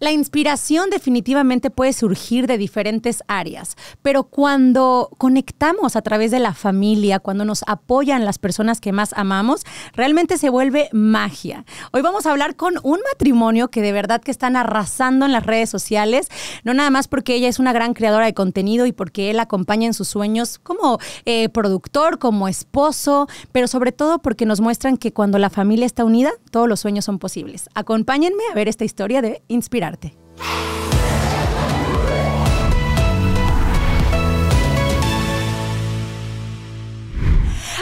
La inspiración definitivamente puede surgir de diferentes áreas, pero cuando conectamos a través de la familia, cuando nos apoyan las personas que más amamos, realmente se vuelve magia. Hoy vamos a hablar con un matrimonio que de verdad que están arrasando en las redes sociales, no nada más porque ella es una gran creadora de contenido y porque él acompaña en sus sueños como eh, productor, como esposo, pero sobre todo porque nos muestran que cuando la familia está unida, todos los sueños son posibles. Acompáñenme a ver esta historia de Inspirar. ¡Gracias!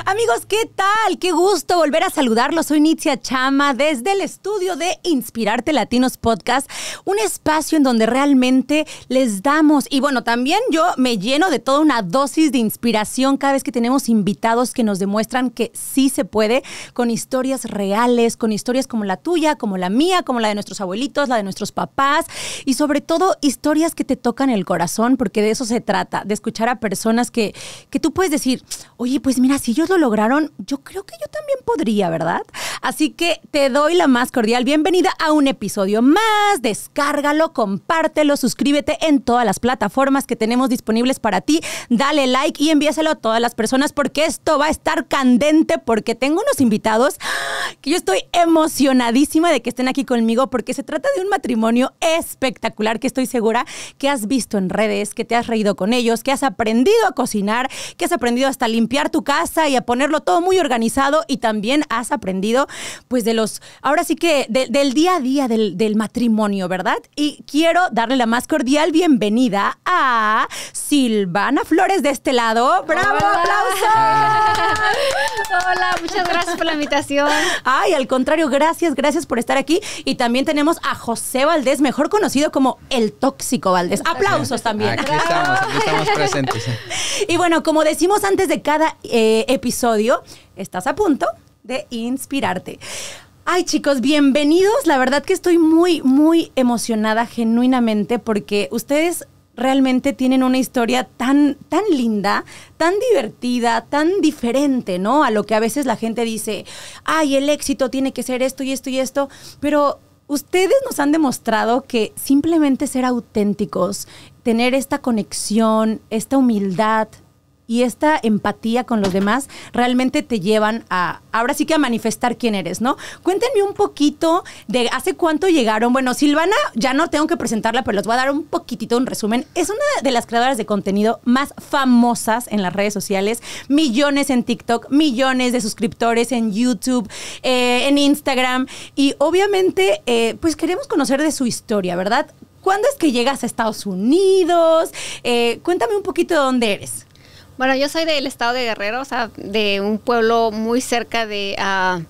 Amigos, ¿qué tal? Qué gusto volver a saludarlos. Soy Nitzia Chama desde el estudio de Inspirarte Latinos Podcast, un espacio en donde realmente les damos, y bueno, también yo me lleno de toda una dosis de inspiración cada vez que tenemos invitados que nos demuestran que sí se puede, con historias reales, con historias como la tuya, como la mía, como la de nuestros abuelitos, la de nuestros papás, y sobre todo historias que te tocan el corazón, porque de eso se trata, de escuchar a personas que, que tú puedes decir, oye, pues mira, si yo lo lograron, yo creo que yo también podría, ¿verdad? Así que te doy la más cordial bienvenida a un episodio más. Descárgalo, compártelo, suscríbete en todas las plataformas que tenemos disponibles para ti. Dale like y envíaselo a todas las personas porque esto va a estar candente porque tengo unos invitados que yo estoy emocionadísima de que estén aquí conmigo porque se trata de un matrimonio espectacular que estoy segura que has visto en redes, que te has reído con ellos, que has aprendido a cocinar, que has aprendido hasta limpiar tu casa y a ponerlo todo muy organizado y también has aprendido, pues de los, ahora sí que del día a día del, matrimonio, ¿verdad? Y quiero darle la más cordial bienvenida a Silvana Flores de este lado. ¡Bravo! ¡Aplausos! Hola, muchas gracias por la invitación. Ay, al contrario, gracias, gracias por estar aquí. Y también tenemos a José Valdés, mejor conocido como el tóxico Valdés. Aplausos también. Aquí estamos, aquí estamos presentes. Eh. Y bueno, como decimos antes de cada episodio, eh, estás a punto de inspirarte. Ay chicos, bienvenidos. La verdad que estoy muy, muy emocionada genuinamente porque ustedes realmente tienen una historia tan, tan linda, tan divertida, tan diferente, ¿no? A lo que a veces la gente dice, ay, el éxito tiene que ser esto y esto y esto, pero ustedes nos han demostrado que simplemente ser auténticos, tener esta conexión, esta humildad, y esta empatía con los demás realmente te llevan a, ahora sí que a manifestar quién eres, ¿no? Cuéntenme un poquito de hace cuánto llegaron. Bueno, Silvana, ya no tengo que presentarla, pero les voy a dar un poquitito un resumen. Es una de las creadoras de contenido más famosas en las redes sociales, millones en TikTok, millones de suscriptores en YouTube, eh, en Instagram y obviamente, eh, pues queremos conocer de su historia, ¿verdad? ¿Cuándo es que llegas a Estados Unidos? Eh, cuéntame un poquito de dónde eres. Bueno, yo soy del estado de Guerrero, o sea, de un pueblo muy cerca de ah,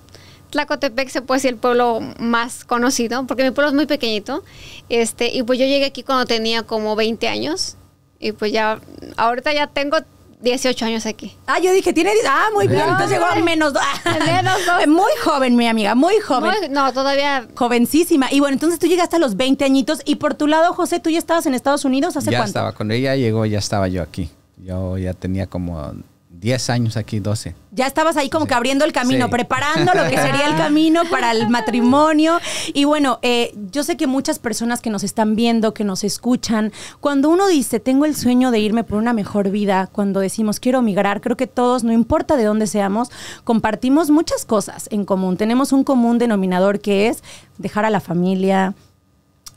Tlacotepec, se puede decir el pueblo más conocido, porque mi pueblo es muy pequeñito. Este, y pues yo llegué aquí cuando tenía como 20 años. Y pues ya, ahorita ya tengo 18 años aquí. Ah, yo dije, tiene. Ah, muy bien. llegó menos menos Muy joven, mi amiga, muy joven. no, todavía. Jovencísima. Y bueno, entonces tú llegaste a los 20 añitos. Y por tu lado, José, tú ya estabas en Estados Unidos hace cuánto? Ya estaba, Cuando ella llegó, ya estaba yo aquí. Yo ya tenía como 10 años aquí, 12. Ya estabas ahí como que abriendo el camino, preparando lo que sería el camino para el matrimonio. Y bueno, eh, yo sé que muchas personas que nos están viendo, que nos escuchan, cuando uno dice, tengo el sueño de irme por una mejor vida, cuando decimos, quiero migrar, creo que todos, no importa de dónde seamos, compartimos muchas cosas en común. Tenemos un común denominador que es dejar a la familia,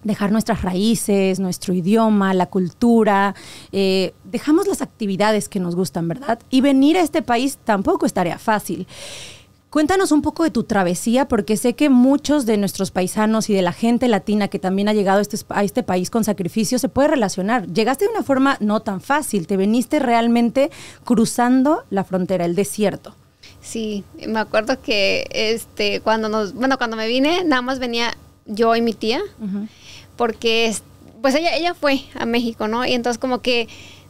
dejar nuestras raíces, nuestro idioma, la cultura, eh, dejamos las actividades que nos gustan, ¿verdad? Y venir a este país tampoco es tarea fácil. Cuéntanos un poco de tu travesía, porque sé que muchos de nuestros paisanos y de la gente latina que también ha llegado este a este, país con sacrificio se puede relacionar. Llegaste de una forma no tan fácil, te veniste realmente cruzando la frontera, el desierto. Sí, me acuerdo que este, cuando nos, bueno, cuando me vine, nada más venía yo y mi tía porque pues ella, ella fue a México, ¿no? Y entonces como que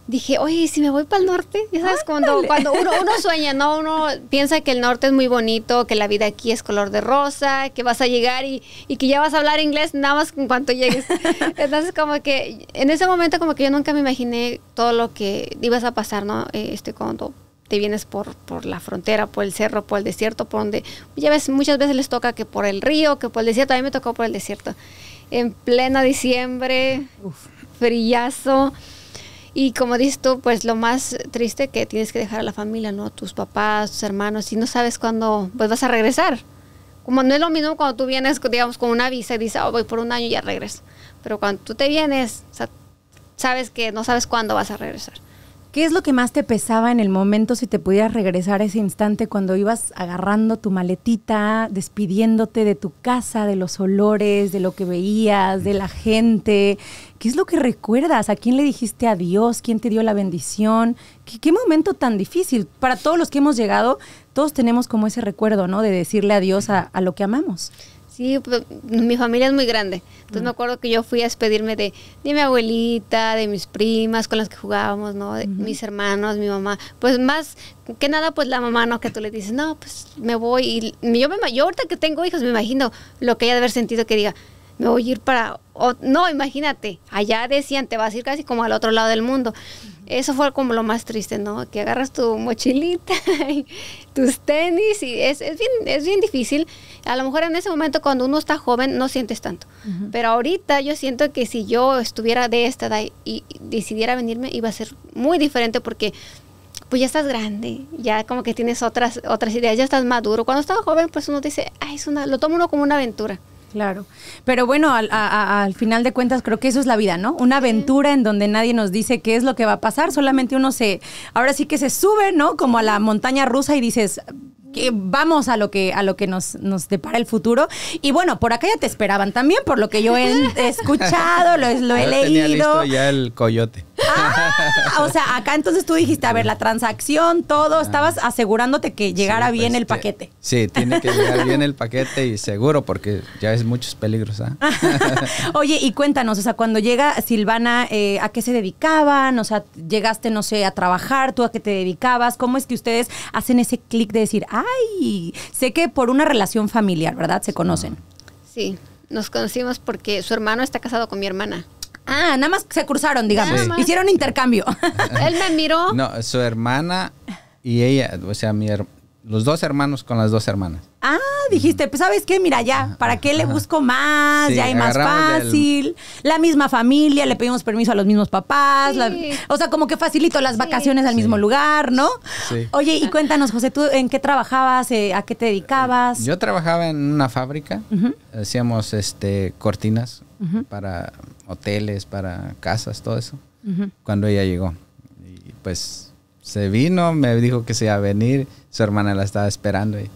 dije, oye, si me voy para el norte, ya sabes, cuando, cuando uno, uno, sueña, ¿no? Uno piensa que el norte es muy bonito, que la vida aquí es color de rosa, que vas a llegar y, y que ya vas a hablar inglés nada más en cuanto llegues. Entonces, como que en ese momento, como que yo nunca me imaginé todo lo que ibas a pasar, ¿no? Este, cuando te vienes por, por la frontera, por el cerro, por el desierto, por donde, ya ves, muchas veces les toca que por el río, que por el desierto, a mí me tocó por el desierto en pleno diciembre, frillazo. Y como dices tú, pues lo más triste que tienes que dejar a la familia, ¿no? Tus papás, tus hermanos, y no sabes cuándo pues vas a regresar. Como no es lo mismo cuando tú vienes, digamos, con una visa y dices, ah, voy por un año y ya regreso. Pero cuando tú te vienes, sabes que no sabes cuándo vas a regresar. ¿Qué es lo que más te pesaba en el momento si te pudieras regresar a ese instante cuando ibas agarrando tu maletita, despidiéndote de tu casa, de los olores, de lo que veías, de la gente? ¿Qué es lo que recuerdas? ¿A quién le dijiste adiós? ¿Quién te dio la bendición? ¿Qué, momento tan difícil? Para todos los que hemos llegado, todos tenemos como ese recuerdo, ¿no? De decirle adiós a lo que amamos. Sí, pues, mi familia es muy grande. Entonces me acuerdo que yo fui a despedirme de, de, mi abuelita, de mis primas con las que jugábamos, ¿no? De, Mis hermanos, mi mamá. Pues más que nada, pues la mamá, ¿no? Que tú le dices, no, pues me voy. Y yo, me, mayor ahorita que tengo hijos, me imagino lo que ella debe haber sentido que diga, me voy a ir para... O, no, imagínate, allá decían, te vas a ir casi como al otro lado del mundo. Eso fue como lo más triste, ¿no? Que agarras tu mochilita y tus tenis y es, es, bien, es bien difícil. A lo mejor en ese momento cuando uno está joven no sientes tanto. Pero ahorita yo siento que si yo estuviera de esta edad y, decidiera venirme iba a ser muy diferente porque pues ya estás grande, ya como que tienes otras, otras ideas, ya estás maduro. Cuando estaba joven, pues uno dice, ay, es una, lo toma uno como una aventura. Claro, pero bueno, al, final de cuentas creo que eso es la vida, ¿no? Una aventura en donde nadie nos dice qué es lo que va a pasar, solamente uno se, ahora sí que se sube, ¿no? Como a la montaña rusa y dices, que eh, vamos a lo que a lo que nos, nos depara el futuro. Y bueno, por acá ya te esperaban también, por lo que yo he escuchado, lo, lo he leído. ya el coyote. Ah, o sea, acá entonces tú dijiste, a ver, la transacción, todo, ah. estabas asegurándote que llegara pues, bien el este, paquete. sí, tiene que llegar bien el paquete y seguro, porque ya es muchos peligros. ¿ah? Oye, y cuéntanos, o sea, cuando llega Silvana, eh, ¿a qué se dedicaban? O sea, llegaste, no sé, a trabajar, ¿tú a qué te dedicabas? ¿Cómo es que ustedes hacen ese clic de decir, ay, sé que por una relación familiar, ¿verdad? Se conocen. Sí, nos conocimos porque su hermano está casado con mi hermana. Ah, nada más se cruzaron, digamos. Hicieron intercambio. Él me miró. No, su hermana y ella, o sea, los dos hermanos con las dos hermanas. Ah, dijiste, pues sabes qué, mira ya, ¿para qué le busco más? ya hay más fácil. La misma familia, le pedimos permiso a los mismos papás. o sea, como que facilito las vacaciones al mismo lugar, ¿no? Oye, y cuéntanos, José, ¿tú en qué trabajabas? Eh, ¿A qué te dedicabas? Yo trabajaba en una fábrica, hacíamos este cortinas para hoteles, para casas, todo eso, cuando ella llegó. Y pues se vino, me dijo que se iba a venir, su hermana la estaba esperando y,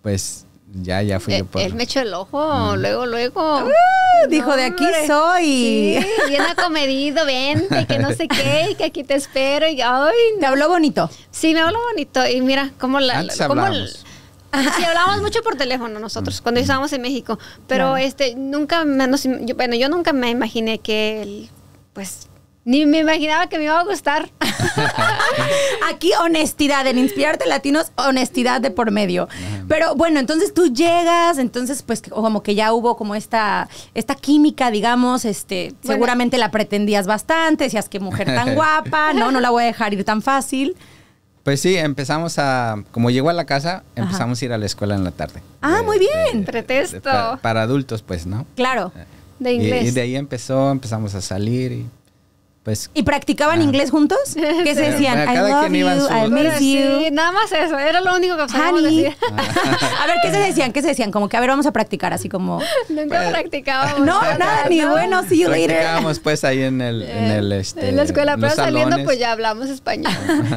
pues ya, ya fui eh, yo por... Él me echó el ojo, luego, luego. Ah, dijo, de aquí soy. bien acomedido, vente, que no sé qué, que aquí te espero. Y, ay, ¿Te habló bonito? Sí, me habló bonito. Y mira, cómo la... Sí, hablábamos mucho por teléfono nosotros cuando estábamos en México, pero este nunca menos yo, bueno, yo nunca me imaginé que él pues ni me imaginaba que me iba a gustar. Aquí honestidad, en Inspirarte Latinos, honestidad de por medio. Pero bueno, entonces tú llegas, entonces pues como que ya hubo como esta, esta química, digamos, este, seguramente la pretendías bastante, decías que mujer tan guapa, no, no la voy a dejar ir tan fácil. Pues sí, empezamos a, como llegó a la casa, empezamos a ir a la escuela en la tarde. Ah, muy bien, pretexto. para, adultos, pues, ¿no? Claro, eh, de inglés. y, de ahí empezó, empezamos a salir y pues, ¿Y practicaban inglés juntos? ¿Qué se decían? I love you, I miss you. Sí, nada más eso, era lo único que podíamos ah. a ver, ¿qué se decían? ¿Qué se decían? Como que, a ver, vamos a practicar, así como... Nunca pues, practicábamos. No, nada, ni bueno, Sí, you later. Practicábamos, pues, ahí en el... Eh, en, el, este, en la escuela, pero saliendo, pues, ya hablamos español.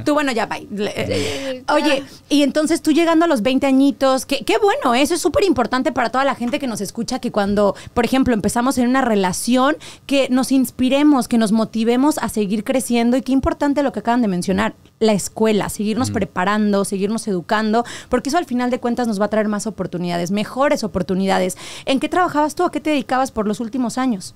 tú, bueno, ya, bye. Eh, oye, y entonces tú llegando a los 20 añitos, qué qué bueno, ¿eh? eso es súper importante para toda la gente que nos escucha, que cuando, por ejemplo, empezamos en una relación, que nos inspiremos, que nos motivemos a seguir creciendo y qué importante lo que acaban de mencionar, la escuela, seguirnos mm. preparando, seguirnos educando, porque eso al final de cuentas nos va a traer más oportunidades, mejores oportunidades. ¿En qué trabajabas tú? ¿A qué te dedicabas por los últimos años?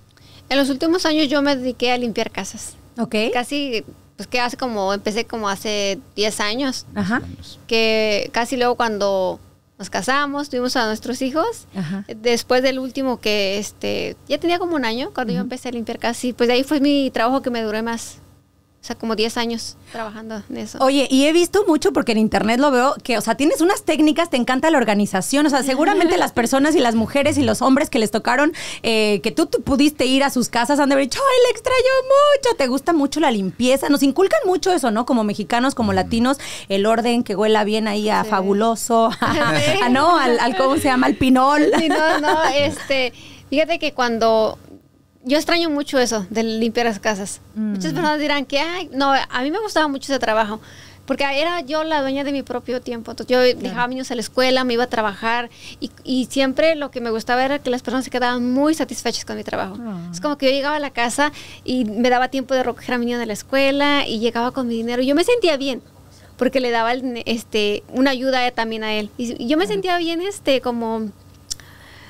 En los últimos años yo me dediqué a limpiar casas. Ok. Casi pues que hace como, empecé como hace 10 años, Ajá. que casi luego cuando nos casamos, tuvimos a nuestros hijos. Después del último que este, ya tenía como un año cuando yo empecé a limpiar casi, pues de ahí fue mi trabajo que me duré más. O sea, como 10 años trabajando en eso. Oye, y he visto mucho porque en internet lo veo que, o sea, tienes unas técnicas, te encanta la organización. O sea, seguramente las personas y las mujeres y los hombres que les tocaron, eh, que tú, pudiste ir a sus casas, han de haber dicho, ¡ay, le extraño mucho! Te gusta mucho la limpieza. Nos inculcan mucho eso, ¿no? Como mexicanos, como latinos, el orden, que huela bien ahí a fabuloso, ¿no? Al, ¿cómo se llama? Al pinol. Sí, no, no, este. Fíjate que cuando yo extraño mucho eso de limpiar las casas. Muchas mm. personas dirán que, ay, no, a mí me gustaba mucho ese trabajo. Porque era yo la dueña de mi propio tiempo. yo dejaba niños a la escuela, me iba a trabajar y, siempre lo que me gustaba era que las personas se quedaban muy satisfechas con mi trabajo. Ah. Es como que yo llegaba a la casa y me daba tiempo de recoger a mi niño de la escuela y llegaba con mi dinero. Yo me sentía bien porque le daba este, una ayuda también a él. Y yo me sentía bien este, como...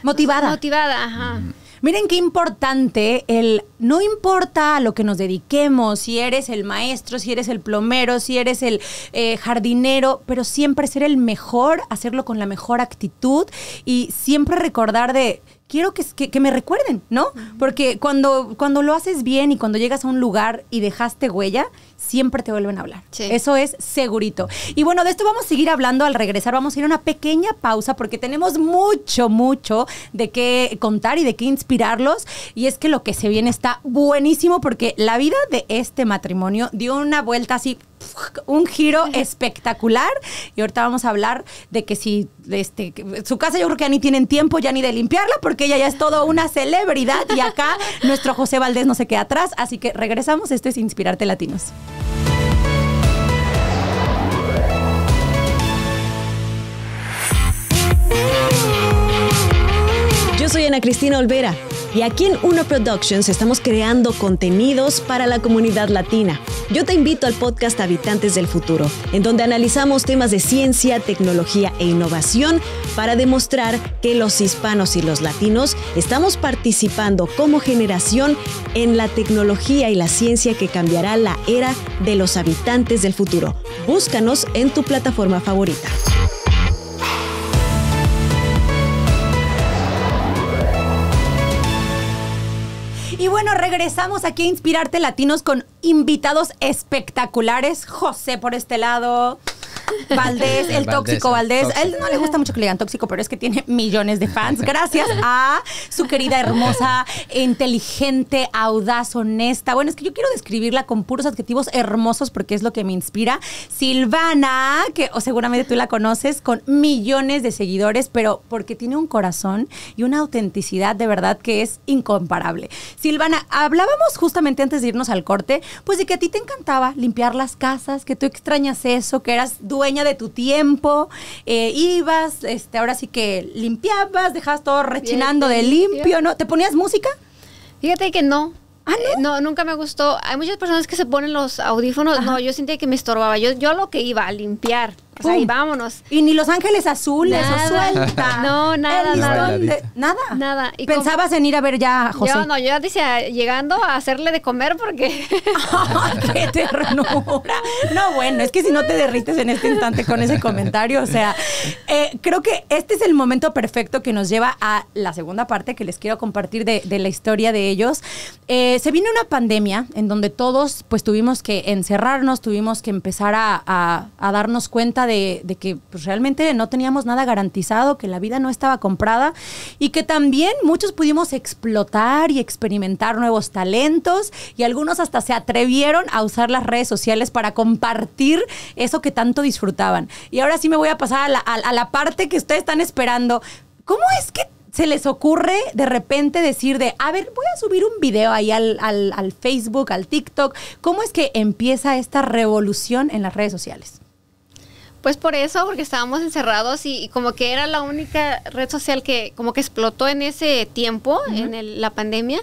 Motivada. Motivada, ajá. Mm. Miren qué importante el no importa a lo que nos dediquemos, si eres el maestro, si eres el plomero, si eres el eh, jardinero, pero siempre ser el mejor, hacerlo con la mejor actitud y siempre recordar de quiero que, que, me recuerden, ¿no? Porque cuando, cuando lo haces bien y cuando llegas a un lugar y dejaste huella, siempre te vuelven a hablar. Eso es segurito. Y bueno, de esto vamos a seguir hablando al regresar. Vamos a ir a una pequeña pausa porque tenemos mucho, mucho de qué contar y de qué inspirarlos. Y es que lo que se viene está buenísimo porque la vida de este matrimonio dio una vuelta así un giro espectacular. Y ahorita vamos a hablar de que si este, su casa yo creo que ya ni tienen tiempo ya ni de limpiarla porque ella ya es todo una celebridad y acá nuestro José Valdés no se queda atrás. Así que regresamos. Esto es Inspirarte Latinos. Yo soy Ana Cristina Olvera y aquí en Uno Productions estamos creando contenidos para la comunidad latina. Yo te invito al podcast Habitantes del Futuro, en donde analizamos temas de ciencia, tecnología e innovación para demostrar que los hispanos y los latinos estamos participando como generación en la tecnología y la ciencia que cambiará la era de los habitantes del futuro. Búscanos en tu plataforma favorita. Y bueno, regresamos aquí a Inspirarte Latinos con invitados espectaculares. José por este lado. Valdés, el tóxico Valdés. A él no le gusta mucho que le digan tóxico, pero es que tiene millones de fans. Gracias a su querida, hermosa, inteligente, audaz, honesta. Bueno, es que yo quiero describirla con puros adjetivos hermosos porque es lo que me inspira. Silvana, que o seguramente tú la conoces, con millones de seguidores, pero porque tiene un corazón y una autenticidad de verdad que es incomparable. Silvana, hablábamos justamente antes de irnos al corte, pues de que a ti te encantaba limpiar las casas, que tú extrañas eso, que eras duro dueña de tu tiempo, eh, ibas, este, ahora sí que limpiabas, dejabas todo rechinando de limpio, ¿no? ¿Te ponías música? Fíjate que no, ¿Ah, eh, no? nunca me gustó. Hay muchas personas que se ponen los audífonos. No, yo sentía que me estorbaba. Yo, yo lo que iba a limpiar, vámonos. Y ni Los Ángeles Azules, nada. suelta. No, nada, nada. nada. Nada. ¿Pensabas en ir a ver ya José? Yo no, yo ya decía, llegando a hacerle de comer porque... ¡Qué ternura! No, bueno, es que si no te derrites en este instante con ese comentario, o sea, eh, creo que este es el momento perfecto que nos lleva a la segunda parte que les quiero compartir de, la historia de ellos. Eh, se vino una pandemia en donde todos pues tuvimos que encerrarnos, tuvimos que empezar a darnos cuenta de, que pues, realmente no teníamos nada garantizado, que la vida no estaba comprada y que también muchos pudimos explotar y experimentar nuevos talentos y algunos hasta se atrevieron a usar las redes sociales para compartir eso que tanto disfrutaban. Y ahora sí me voy a pasar a la, parte que ustedes están esperando. ¿Cómo es que se les ocurre de repente decir de, a ver, voy a subir un video ahí al, al, Facebook, al TikTok. ¿Cómo es que empieza esta revolución en las redes sociales? Pues por eso, porque estábamos encerrados y, como que era la única red social que como que explotó en ese tiempo, en la pandemia.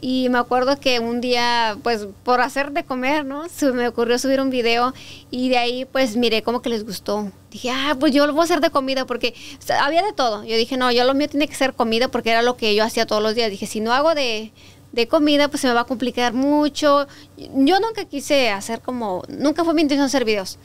Y me acuerdo que un día, pues por hacer de comer, ¿no? Se me ocurrió subir un video y de ahí pues miré como que les gustó. Dije, ah, pues yo lo voy a hacer de comida porque había de todo. Yo dije, no, yo lo mío tiene que ser comida porque era lo que yo hacía todos los días. Dije, si no hago de, de comida, pues se me va a complicar mucho. Yo nunca quise hacer como, nunca fue mi intención hacer videos.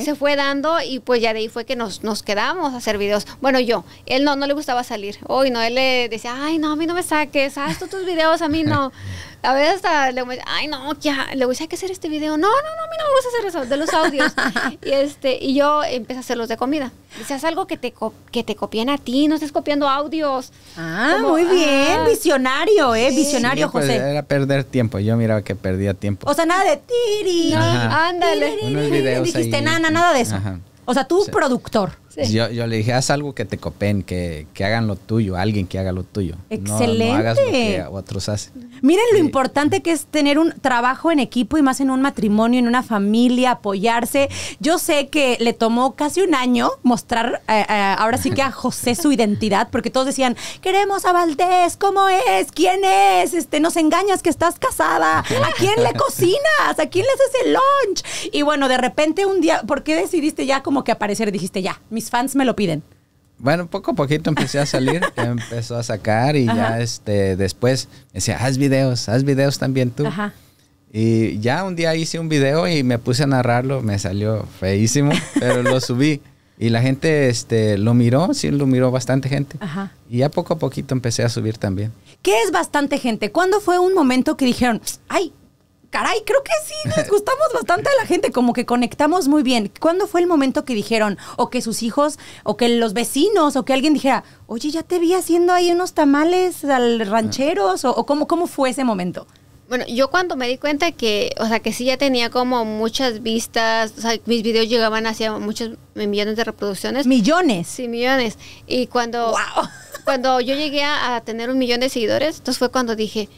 Se fue dando y pues ya de ahí fue que nos, nos quedamos a hacer videos. Bueno, yo, él no, no le gustaba salir. Hoy no, él le decía, ay, no, a mí no me saques, haz todos tus videos, a mí no. A veces hasta le voy ay, no, ya, le voy a hay que hacer este video. No, no, no, a mí no me gusta hacer eso, de los audios. y, este, y yo empecé a hacer los de comida. Dice, haz algo que te, que te copien a ti, no estés copiando audios. Ah, muy bien, ah, visionario, ¿eh? Visionario, pues, José. Era perder tiempo, yo miraba que perdía tiempo. O sea, nada de tiri, ándale. Tiri, Unos videos dijiste, ahí. nana, nada de eso. O sea, tú productor. Yo, le dije, haz algo que te copen, que, hagan lo tuyo, alguien que haga lo tuyo. Excelente. No, hagas lo otros hacen. Miren lo importante que es tener un trabajo en equipo y más en un matrimonio, en una familia, apoyarse. Yo sé que le tomó casi un año mostrar eh, eh, ahora sí que a José su identidad, porque todos decían, queremos a Valdés, ¿cómo es? ¿Quién es? Este, nos engañas que estás casada. ¿A quién le cocinas? ¿A quién le haces el lunch? Y bueno, de repente un día, ¿por qué decidiste ya como que aparecer? Dijiste, ya, mis fans me lo piden. Bueno, poco a poquito empecé a salir, empezó a sacar y ya este, después me decía, haz videos, haz videos también tú. Ajá. Y ya un día hice un video y me puse a narrarlo, me salió feísimo, pero lo subí. Y la gente este, lo miró, sí, lo miró bastante gente. Ajá. Y ya poco a poquito empecé a subir también. ¿Qué es bastante gente? ¿Cuándo fue un momento que dijeron, ay, caray, creo que sí, nos gustamos bastante a la gente, como que conectamos muy bien. ¿Cuándo fue el momento que dijeron, o que sus hijos, o que los vecinos, o que alguien dijera, oye, ya te vi haciendo ahí unos tamales al rancheros, o, cómo, fue ese momento? Bueno, yo cuando me di cuenta que, o sea, que sí ya tenía como muchas vistas, o sea, mis videos llegaban hacia muchos millones de reproducciones. ¿Millones? Sí, millones. Y cuando, cuando yo llegué a tener un millón de seguidores, entonces fue cuando dije,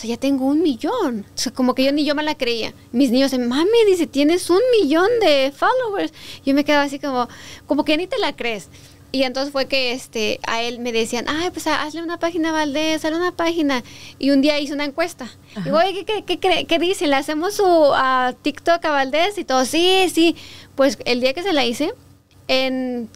sea, ya tengo un millón. O sea, como que yo ni yo me la creía. Mis niños, mami, dice, tienes un millón de followers. Yo me quedaba así como, como que ni te la crees. Y entonces fue que este, a él me decían, ay, pues hazle una página, a Valdés, hazle una página. Y un día hice una encuesta. Digo, oye, ¿qué, qué, dicen? ¿Le hacemos su TikTok a Valdés? Y todo, sí, sí. Pues el día que se la hice, en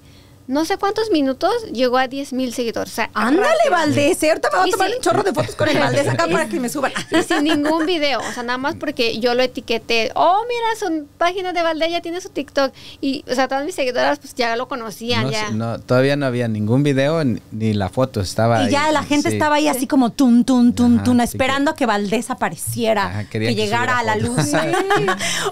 no sé cuántos minutos llegó a 10 mil seguidores. Ándale, Valdés, eh, ahorita me voy a tomar un chorro de fotos con el Valdés acá para que me suban. Y sin ningún video, o sea, nada más porque yo lo etiqueté. Oh, mira, son páginas de Valdés, ya tiene su TikTok. Y, o sea, todas mis seguidoras pues ya lo conocían. ya. No, todavía no había ningún video ni, la foto estaba. Y ya la gente estaba ahí así como tun, tun, tun, tun, esperando que, que Valdés apareciera, que, llegara a la luz.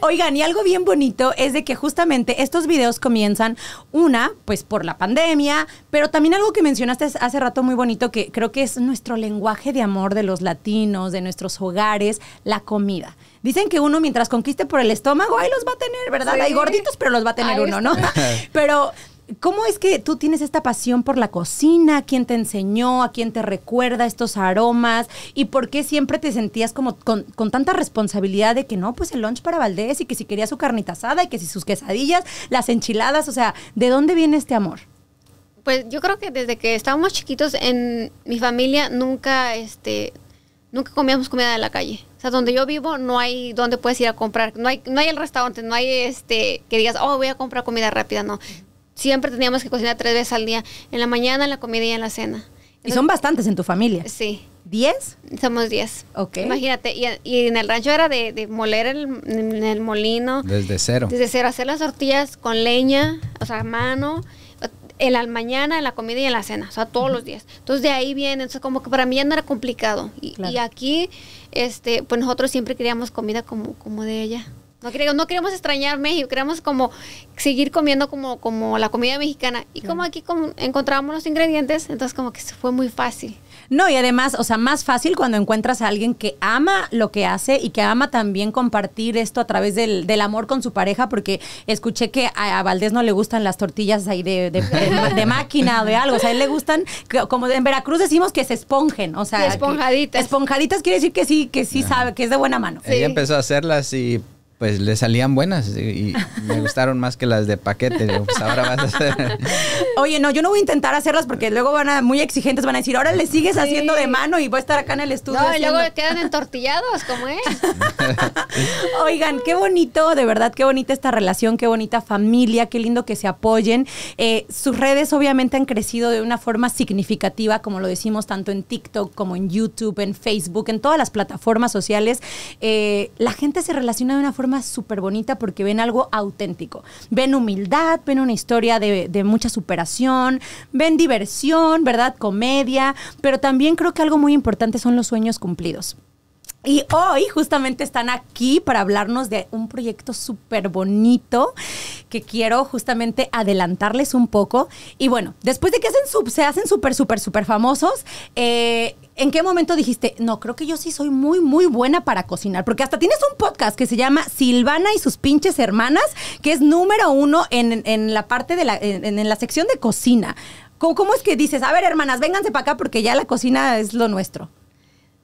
Oigan, y algo bien bonito es de que justamente estos videos comienzan, una, pues por la pandemia, pero también algo que mencionaste hace rato muy bonito, que creo que es nuestro lenguaje de amor de los latinos, de nuestros hogares, la comida. Dicen que uno mientras conquiste por el estómago, ahí los va a tener, ¿verdad? Hay gorditos, pero los va a tener uno, ¿no? pero ¿Cómo es que tú tienes esta pasión por la cocina? ¿Quién te enseñó? ¿A quién te recuerda estos aromas? ¿Y por qué siempre te sentías como con, tanta responsabilidad de que no, pues el lunch para Valdés y que si quería su carnita asada y que si sus quesadillas, las enchiladas? O sea, ¿de dónde viene este amor? Pues yo creo que desde que estábamos chiquitos en mi familia nunca, este, nunca comíamos comida de la calle. O sea, donde yo vivo no hay donde puedes ir a comprar, no hay, no hay el restaurante, no hay este que digas, oh, voy a comprar comida rápida, no siempre teníamos que cocinar tres veces al día, en la mañana, en la comida y en la cena. y son bastantes en tu familia. Sí. ¿Diez? Somos diez. Ok. Imagínate, y, en el rancho era de, moler el, en el molino. Desde cero. Desde cero, hacer las tortillas con leña, o sea, a mano, en la mañana, la comida y en la cena, o sea, todos los días. Entonces de ahí viene, entonces como que para mí ya no era complicado. Y, y aquí, este, pues nosotros siempre queríamos comida como, como de ella. No, creo, no queremos extrañar México, queremos como seguir comiendo como, como la comida mexicana. Y como aquí como encontrábamos los ingredientes, entonces como que fue muy fácil. No, y además, o sea, más fácil cuando encuentras a alguien que ama lo que hace y que ama también compartir esto a través del, amor con su pareja, porque escuché que a, Valdés no le gustan las tortillas ahí de, máquina o de algo, o sea, a él le gustan, como en Veracruz decimos que se esponjen, o sea. esponjaditas. esponjaditas quiere decir que sí, que sí sabe, que es de buena mano. Ella empezó a hacerlas y pues le salían buenas y, me gustaron más que las de paquete. Pues, ahora vas a Oye, no, yo no voy a intentar hacerlas porque luego van a, muy exigentes, van a decir, ahora le sigues haciendo de mano y voy a estar acá en el estudio. No, y luego quedan entortillados, como es. Oigan, qué bonito, de verdad, qué bonita esta relación, qué bonita familia, qué lindo que se apoyen. Eh, sus redes obviamente han crecido de una forma significativa, como lo decimos, tanto en TikTok como en YouTube, en Facebook, en todas las plataformas sociales. Eh, la gente se relaciona de una forma súper bonita porque ven algo auténtico. Ven humildad, ven una historia de mucha superación, ven diversión, ¿verdad? Comedia, pero también creo que algo muy importante son los sueños cumplidos. Y hoy justamente están aquí para hablarnos de un proyecto súper bonito que quiero justamente adelantarles un poco. Y bueno, después de que se hacen súper, súper, súper famosos, eh, ¿en qué momento dijiste, no, creo que yo sí soy muy, muy buena para cocinar? Porque hasta tienes un podcast que se llama Silvana y sus pinches hermanas, que es número uno en, la parte de la, en, la sección de cocina. ¿Cómo es que dices, a ver hermanas, vénganse para acá porque ya la cocina es lo nuestro?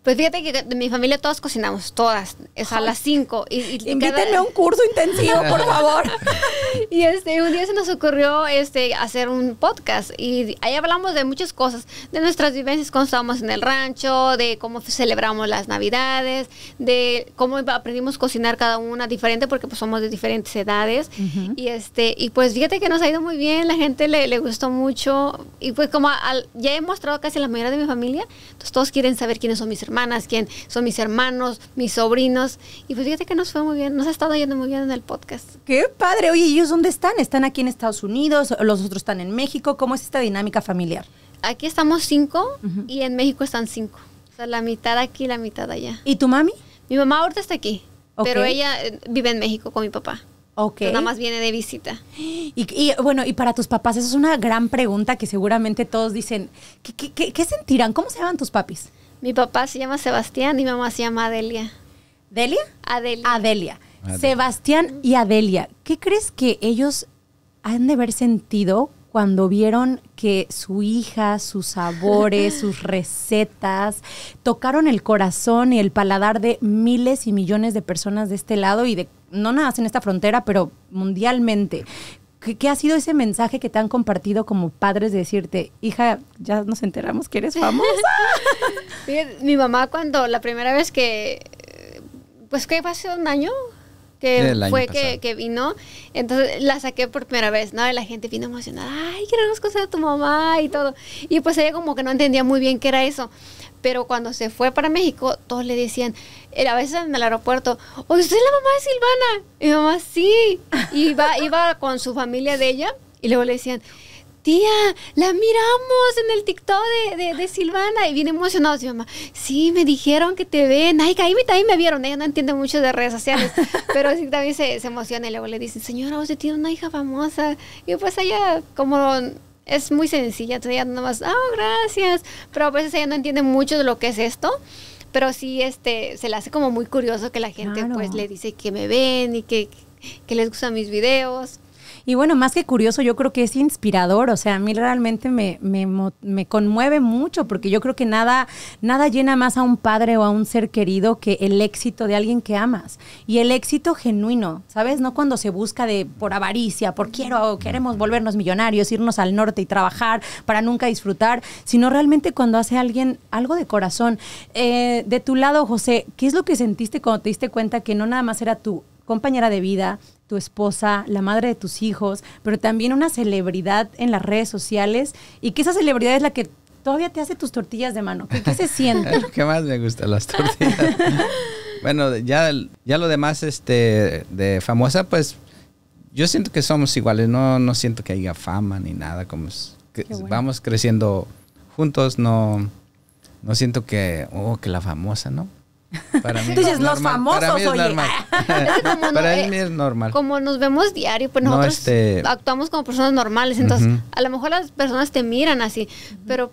Pues fíjate que de mi familia todas cocinamos, todas, es a las 5. Y, y Invítenme a un curso intensivo, por favor. y este, un día se nos ocurrió este, hacer un podcast y ahí hablamos de muchas cosas, de nuestras vivencias cuando estábamos en el rancho, de cómo celebramos las navidades, de cómo aprendimos a cocinar cada una diferente porque pues somos de diferentes edades. y, este, y pues fíjate que nos ha ido muy bien, la gente le, gustó mucho y pues como ya he mostrado casi la mayoría de mi familia, todos quieren saber quiénes son mis hermanos quién son mis hermanos, mis sobrinos. Y pues fíjate que nos fue muy bien, nos ha estado yendo muy bien en el podcast. ¡Qué padre! Oye, ¿y ellos dónde están? ¿Están aquí en Estados Unidos? ¿Los otros están en México? ¿Cómo es esta dinámica familiar? Aquí estamos cinco y en México están cinco. O sea, la mitad aquí, y la mitad allá. ¿Y tu mami? Mi mamá ahorita está aquí, pero ella eh, vive en México con mi papá. Ok. nada más viene de visita. Y, bueno, y para tus papás, esa es una gran pregunta que seguramente todos dicen, ¿qué, qué sentirán? ¿Cómo se llaman tus papis? Mi papá se llama Sebastián, y mi mamá se llama Adelia. ¿Delia? Adelia. Adelia. Sebastián y Adelia, ¿qué crees que ellos han de haber sentido cuando vieron que su hija, sus sabores, sus recetas tocaron el corazón y el paladar de miles y millones de personas de este lado y de no nada más en esta frontera, pero mundialmente? ¿Qué, ha sido ese mensaje que te han compartido como padres de decirte, hija, ya nos enteramos que eres famosa? mi mamá cuando la primera vez que, pues que pasó un año, que fue que, que, vino. Entonces la saqué por primera vez, ¿no? Y la gente vino emocionada, ay, las conocer a tu mamá y todo. Y pues ella como que no entendía muy bien qué era eso. Pero cuando se fue para México, todos le decían, eh, a veces en el aeropuerto, oye, ¿usted es la mamá de Silvana? Y mi mamá, sí. Y iba, iba con su familia de ella y luego le decían, tía, la miramos en el TikTok de, de, Silvana. Y viene emocionado mi mamá, sí, me dijeron que te ven. Ay, ahí me, también me vieron. Ella no entiende mucho de redes sociales, pero sí también se, emociona. Y luego le dicen, señora, usted tiene una hija famosa. Y pues ella, como es muy sencilla, entonces ella más, oh, gracias. Pero a veces ella no entiende mucho de lo que es esto pero sí este se le hace como muy curioso que la gente pues le dice que me ven y que, que les gustan mis videos. Y bueno, más que curioso, yo creo que es inspirador, o sea, a mí realmente me, conmueve mucho porque yo creo que nada, nada llena más a un padre o a un ser querido que el éxito de alguien que amas. Y el éxito genuino, ¿sabes? No cuando se busca de por avaricia, por quiero, queremos volvernos millonarios, irnos al norte y trabajar para nunca disfrutar, sino realmente cuando hace alguien algo de corazón. Eh, de tu lado, José, ¿qué es lo que sentiste cuando te diste cuenta que no nada más era tu compañera de vida, tu esposa, la madre de tus hijos, pero también una celebridad en las redes sociales y que esa celebridad es la que todavía te hace tus tortillas de mano. ¿Qué, se siente? ¿Qué más me gustan las tortillas? bueno, ya, ya lo demás este, de famosa, pues yo siento que somos iguales, no, no siento que haya fama ni nada, como vamos creciendo juntos, no, no siento que, oh, que la famosa, ¿no? Para mí Entonces, los famosos, para mí es Normal. para eh, mí es normal. Como nos vemos diario, pues nosotros este, actuamos como personas normales. Entonces, a lo mejor las personas te miran así, pero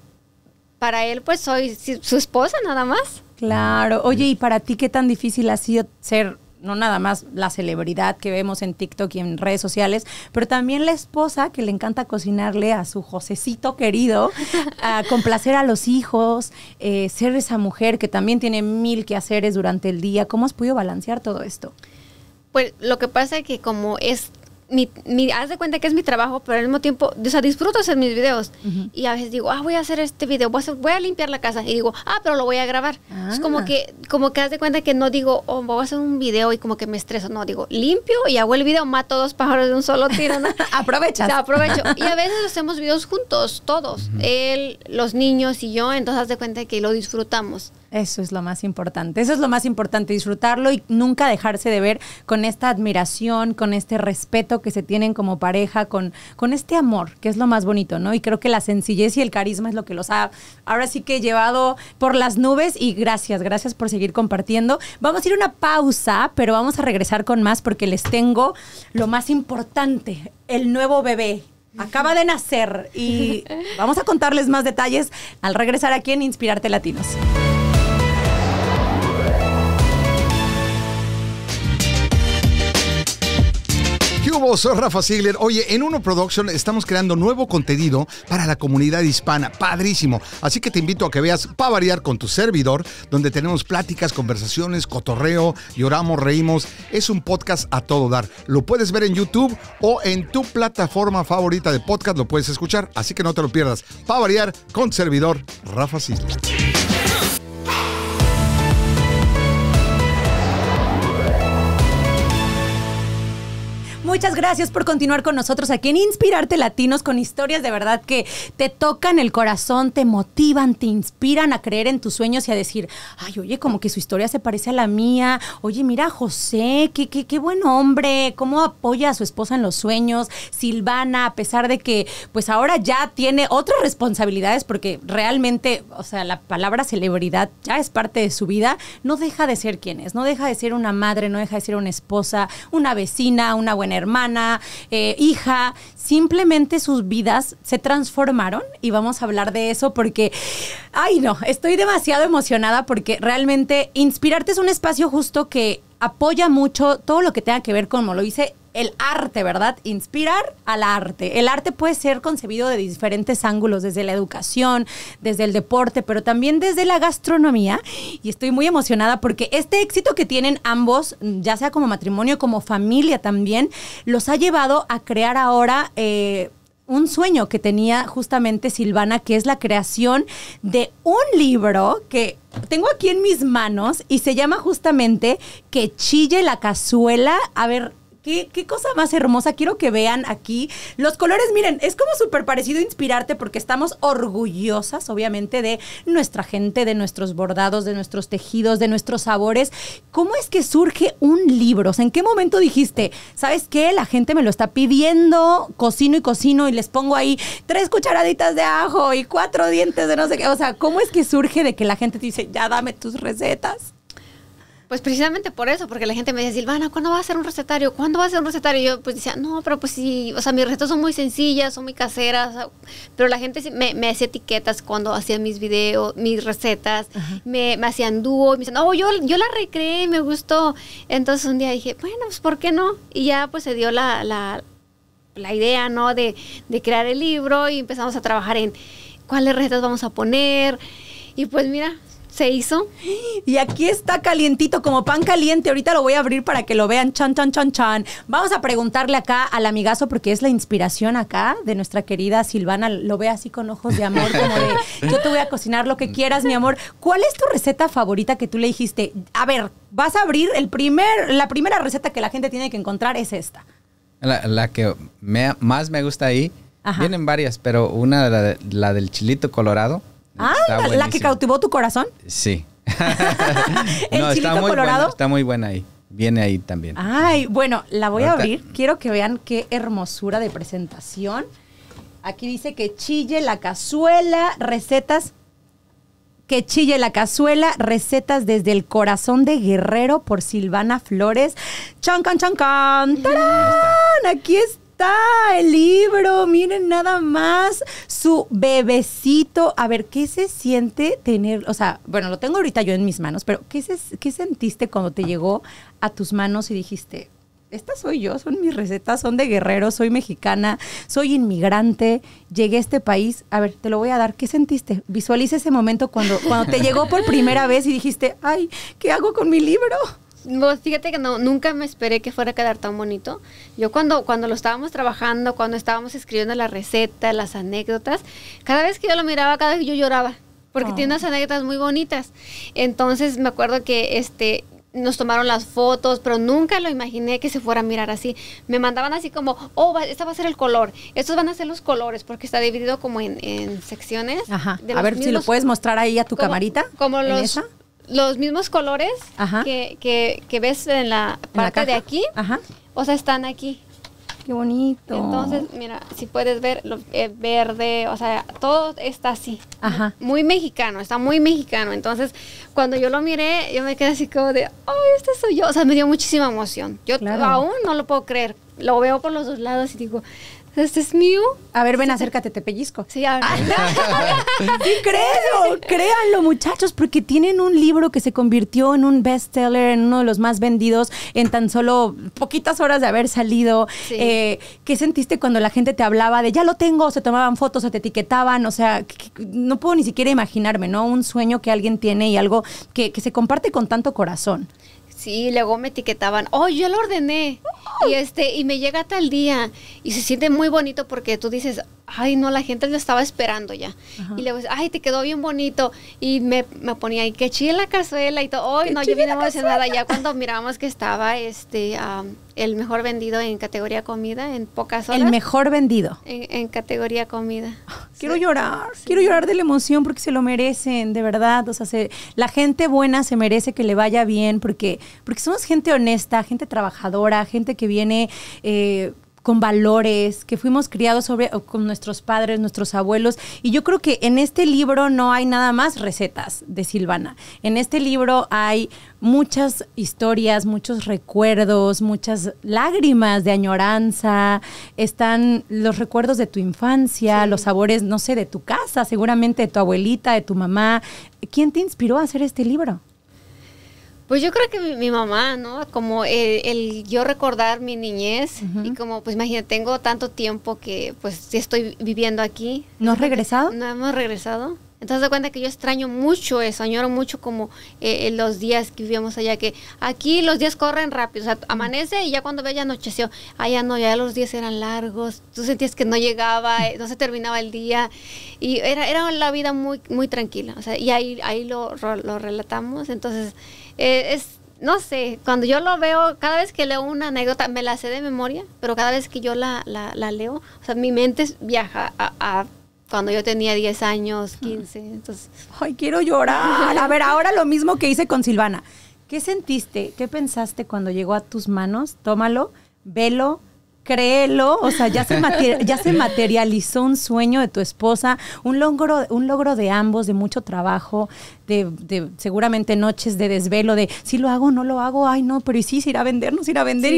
para él, pues soy su esposa nada más. Claro. Oye, ¿y para ti qué tan difícil ha sido ser no nada más la celebridad que vemos en TikTok y en redes sociales, pero también la esposa que le encanta cocinarle a su Josecito querido, a complacer a los hijos, eh, ser esa mujer que también tiene mil quehaceres durante el día. ¿Cómo has podido balancear todo esto? Pues lo que pasa es que como es mi, haz de cuenta que es mi trabajo, pero al mismo tiempo, o disfruto hacer mis videos. Y a veces digo, ah, voy a hacer este video, voy a, limpiar la casa. Y digo, ah, pero lo voy a grabar. Es como ah. que, como que haz de cuenta que no digo, oh, voy a hacer un video y como que me estreso. No, digo, limpio y hago el video, mato dos pájaros de un solo tiro. Aprovecha. aprovecho. Y a veces hacemos videos juntos, todos. Él, los niños y yo, entonces haz de cuenta que lo disfrutamos. Eso es lo más importante. Eso es lo más importante, disfrutarlo y nunca dejarse de ver con esta admiración, con este respeto que se tienen como pareja, con, este amor, que es lo más bonito, ¿no? Y creo que la sencillez y el carisma es lo que los ha ahora sí que llevado por las nubes y gracias, gracias por seguir compartiendo. Vamos a ir a una pausa, pero vamos a regresar con más porque les tengo lo más importante, el nuevo bebé acaba de nacer y vamos a contarles más detalles al regresar aquí en Inspirarte Latinos. soy Rafa Sigler Oye, en Uno Production estamos creando nuevo contenido para la comunidad hispana. Padrísimo. Así que te invito a que veas Pa' Variar con tu servidor, donde tenemos pláticas, conversaciones, cotorreo, lloramos, reímos. Es un podcast a todo dar. Lo puedes ver en YouTube o en tu plataforma favorita de podcast. Lo puedes escuchar, así que no te lo pierdas. Pa' Variar con tu servidor, Rafa Sigler muchas gracias por continuar con nosotros aquí en Inspirarte Latinos con historias de verdad que te tocan el corazón, te motivan, te inspiran a creer en tus sueños y a decir, ay, oye, como que su historia se parece a la mía. Oye, mira, José, qué, qué, qué buen hombre, cómo apoya a su esposa en los sueños. Silvana, a pesar de que pues ahora ya tiene otras responsabilidades porque realmente, o sea, la palabra celebridad ya es parte de su vida, no deja de ser quien es, no deja de ser una madre, no deja de ser una esposa, una vecina, una buena hermana hermana, eh, hija, simplemente sus vidas se transformaron y vamos a hablar de eso porque, ay no, estoy demasiado emocionada porque realmente inspirarte es un espacio justo que apoya mucho todo lo que tenga que ver con, como lo hice el arte, ¿verdad? Inspirar al arte. El arte puede ser concebido de diferentes ángulos, desde la educación, desde el deporte, pero también desde la gastronomía. Y estoy muy emocionada porque este éxito que tienen ambos, ya sea como matrimonio, como familia también, los ha llevado a crear ahora... Eh, un sueño que tenía justamente Silvana, que es la creación de un libro que tengo aquí en mis manos y se llama justamente Que chille la cazuela. A ver, Qué, cosa más hermosa. Quiero que vean aquí los colores. Miren, es como súper parecido inspirarte porque estamos orgullosas, obviamente, de nuestra gente, de nuestros bordados, de nuestros tejidos, de nuestros sabores. ¿Cómo es que surge un libro? O sea, ¿En qué momento dijiste, sabes qué? La gente me lo está pidiendo, cocino y cocino y les pongo ahí tres cucharaditas de ajo y cuatro dientes de no sé qué. O sea, ¿cómo es que surge de que la gente te dice, ya dame tus recetas? Pues precisamente por eso, porque la gente me decía, Silvana, ¿cuándo va a hacer un recetario? ¿Cuándo va a hacer un recetario? Y yo pues decía, no, pero pues sí, o sea, mis recetas son muy sencillas, son muy caseras, pero la gente me, me hacía etiquetas cuando hacía mis videos, mis recetas, me, me, hacían dúo, me decían, oh, yo, yo la recreé, me gustó. Entonces un día dije, bueno, pues ¿por qué no? Y ya pues se dio la, la, la idea, ¿no? De, de crear el libro y empezamos a trabajar en cuáles recetas vamos a poner. Y pues mira, ¿Se hizo? Y aquí está calientito, como pan caliente. Ahorita lo voy a abrir para que lo vean. Chan, chan, chan, chan. Vamos a preguntarle acá al amigazo, porque es la inspiración acá de nuestra querida Silvana. Lo ve así con ojos de amor, yo te voy a cocinar lo que quieras, mi amor. ¿Cuál es tu receta favorita que tú le dijiste? A ver, vas a abrir el primer, la primera receta que la gente tiene que encontrar es esta. La, que más me gusta ahí. Vienen varias, pero una, la, la del chilito colorado. Ah, la, que cautivó tu corazón. Sí. el chilito está colorado. está muy buena ahí. Viene ahí también. Ay, bueno, la voy a abrir. Quiero que vean qué hermosura de presentación. Aquí dice que chille la cazuela, recetas. Que chille la cazuela, recetas desde el corazón de Guerrero por Silvana Flores. Chancan, chancan. Aquí está está el libro, miren nada más su bebecito. A ver, ¿qué se siente tener? O sea, bueno, lo tengo ahorita yo en mis manos, pero ¿qué, qué sentiste cuando te llegó a tus manos y dijiste, esta soy yo, son mis recetas, son de guerrero, soy mexicana, soy inmigrante, llegué a este país. A ver, te lo voy a dar. ¿Qué sentiste? Visualiza ese momento cuando, cuando te llegó por primera vez y dijiste, ay, ¿qué hago con mi libro? fíjate que no, nunca me esperé que fuera a quedar tan bonito. Yo cuando, cuando lo estábamos trabajando, cuando estábamos escribiendo la receta, las anécdotas, cada vez que yo lo miraba, cada vez yo lloraba, porque tiene ah. unas anécdotas muy bonitas. Entonces me acuerdo que este, nos tomaron las fotos, pero nunca lo imaginé que se fuera a mirar así. Me mandaban así como, oh, va, esta va a ser el color, estos van a ser los colores, porque está dividido como en, secciones. Ajá. a ver si lo puedes mostrar ahí a tu camarita. Como los, los mismos colores que, ves en la parte de aquí, o sea, están aquí. Qué bonito. Entonces, mira, si puedes ver, lo, eh, verde, o sea, todo está así. Ajá. Muy mexicano, está muy mexicano. Entonces, cuando yo lo miré, yo me quedé así como de, ¡ay, este soy yo. O sea, me dio muchísima emoción. Yo aún no lo puedo creer. Lo veo por los dos lados y digo, ¿Este es mío? A ver, ven, acércate, te pellizco. Sí, a ver. sí, créanlo, créanlo, muchachos, porque tienen un libro que se convirtió en un bestseller, en uno de los más vendidos en tan solo poquitas horas de haber salido. Eh, ¿Qué sentiste cuando la gente te hablaba de ya lo tengo, se tomaban fotos, se te etiquetaban? O sea, no puedo ni siquiera imaginarme, ¿no? Un sueño que alguien tiene y algo que, que se comparte con tanto corazón. Sí, luego me etiquetaban, oh, yo lo ordené. Y este, y me llega tal día. Y se siente muy bonito porque tú dices, ay, no, la gente lo estaba esperando ya. Y Y luego, ay, te quedó bien bonito. Y me, me ponía ahí, qué en la cazuela y todo. Ay, no, yo vine emocionada. Ya cuando miramos que estaba este el mejor vendido en categoría comida en pocas horas. El mejor vendido. En, categoría comida. Ah, quiero llorar, quiero llorar de la emoción porque se lo merecen, de verdad. O sea, la gente buena se merece que le vaya bien porque, porque somos gente honesta, gente trabajadora, gente que viene eh, con valores, que fuimos criados sobre, con nuestros padres, nuestros abuelos. Y yo creo que en este libro no hay nada más recetas de Silvana. En este libro hay muchas historias, muchos recuerdos, muchas lágrimas de añoranza. Están los recuerdos de tu infancia, los sabores, no sé, de tu casa, seguramente de tu abuelita, de tu mamá. ¿Quién te inspiró a hacer este libro? Pues yo creo que mi, mamá, ¿no? Como el, yo recordar mi niñez y como, pues imagínate, tengo tanto tiempo que pues estoy viviendo aquí. ¿No has regresado? No hemos regresado. Entonces de cuenta que yo extraño mucho eso, añoro mucho como eh, eh, los días que vivíamos allá, que aquí los días corren rápido, o sea, amanece y ya cuando ve ya anocheció, allá ah, no, ya los días eran largos, tú sentías que no llegaba, eh, no se terminaba el día, y era, era la vida muy, muy tranquila, o sea, y ahí, ahí lo relatamos, entonces eh, es, no sé, cuando yo lo veo, cada vez que leo una anécdota, me la sé de memoria, pero cada vez que yo la, leo, o sea, mi mente viaja a, cuando yo tenía 10 años, 15. Ah. Entonces, ay, quiero llorar. A ver, ahora lo mismo que hice con Silvana. ¿Qué sentiste? ¿Qué pensaste cuando llegó a tus manos? Tómalo, velo, créelo, o sea, ya se, ya se materializó un sueño de tu esposa, un logro, un logro de ambos, de mucho trabajo, de, seguramente noches de desvelo, de si lo hago, no lo hago, ay no, pero y sí, se irá a vender, se irá a vender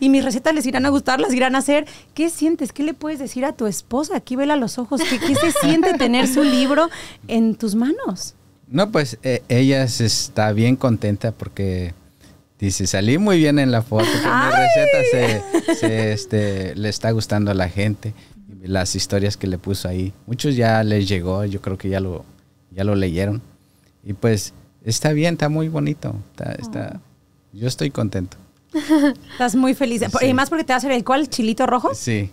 y, mis recetas les irán a gustar, las irán a hacer. ¿Qué sientes? ¿Qué le puedes decir a tu esposa? Aquí vela los ojos, ¿qué, se siente tener su libro en tus manos? No, pues eh, ella está bien contenta porque Dice, salí muy bien en la foto, que mi receta se, este, le está gustando a la gente. Las historias que le puso ahí. Muchos ya les llegó, yo creo que ya lo, ya lo leyeron. Y pues está bien, está muy bonito. Está, ah. Yo estoy contento. Estás muy feliz. Y más porque te va a hacer el cual, chilito rojo. Sí.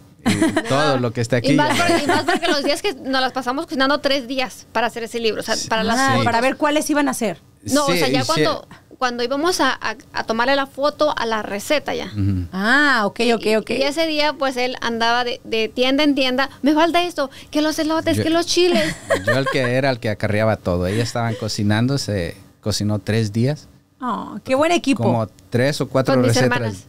todo lo que está aquí. Y más, porque, los días que nos las pasamos cocinando tres días para hacer ese libro, o sea, para, ah, para ver cuáles iban a ser. No, o sea, ya cuando cuando íbamos a, a, tomarle la foto a la receta ya. Ah, ok, ok, ok. Y, ese día, pues él andaba de, tienda en tienda. Me falta esto, que los elotes, que los chiles. Yo el que era el que acarreaba todo. Ellas estaban cocinando, se cocinó tres días. Oh, qué buen equipo. Como tres o cuatro Con recetas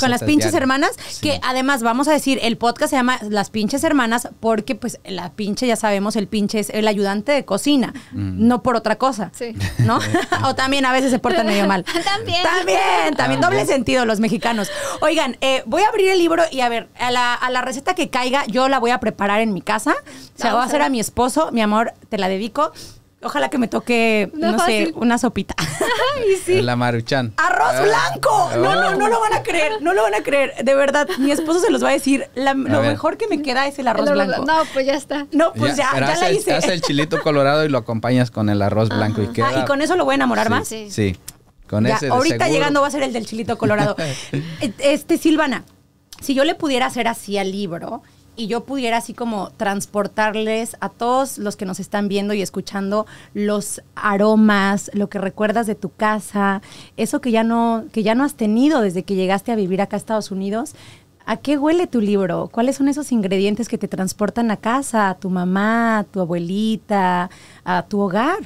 con las pinches hermanas, que además vamos a decir, el podcast se llama Las pinches hermanas porque pues la pinche, ya sabemos, el pinche es el ayudante de cocina, mm. no por otra cosa, sí. ¿no? o también a veces se portan medio mal. también. También, también, doble sentido los mexicanos. Oigan, eh, voy a abrir el libro y a ver, a la, receta que caiga yo la voy a preparar en mi casa, se la voy a hacer a mi esposo, mi amor, te la dedico. Ojalá que me toque, no, sé, una sopita. Y sí. La maruchan. ¡Arroz ah. blanco! No, no, no lo van a creer, no lo van a creer. De verdad, mi esposo se los va a decir. lo mejor que me queda es el arroz blanco. No, pues ya está. No, pues ya, ya, la hice. Haces el chilito colorado y lo acompañas con el arroz blanco y queda... Ah, ¿y con eso lo voy a enamorar más? Sí. sí. Con Ahorita llegando va a ser el del chilito colorado. E, este, Silvana, si yo le pudiera hacer así al libro y yo pudiera así como transportarles a todos los que nos están viendo y escuchando los aromas, lo que recuerdas de tu casa, eso que ya no, que ya no has tenido desde que llegaste a vivir acá a Estados Unidos, ¿A qué huele tu libro? ¿Cuáles son esos ingredientes que te transportan a casa, a tu mamá, a tu abuelita, a tu hogar?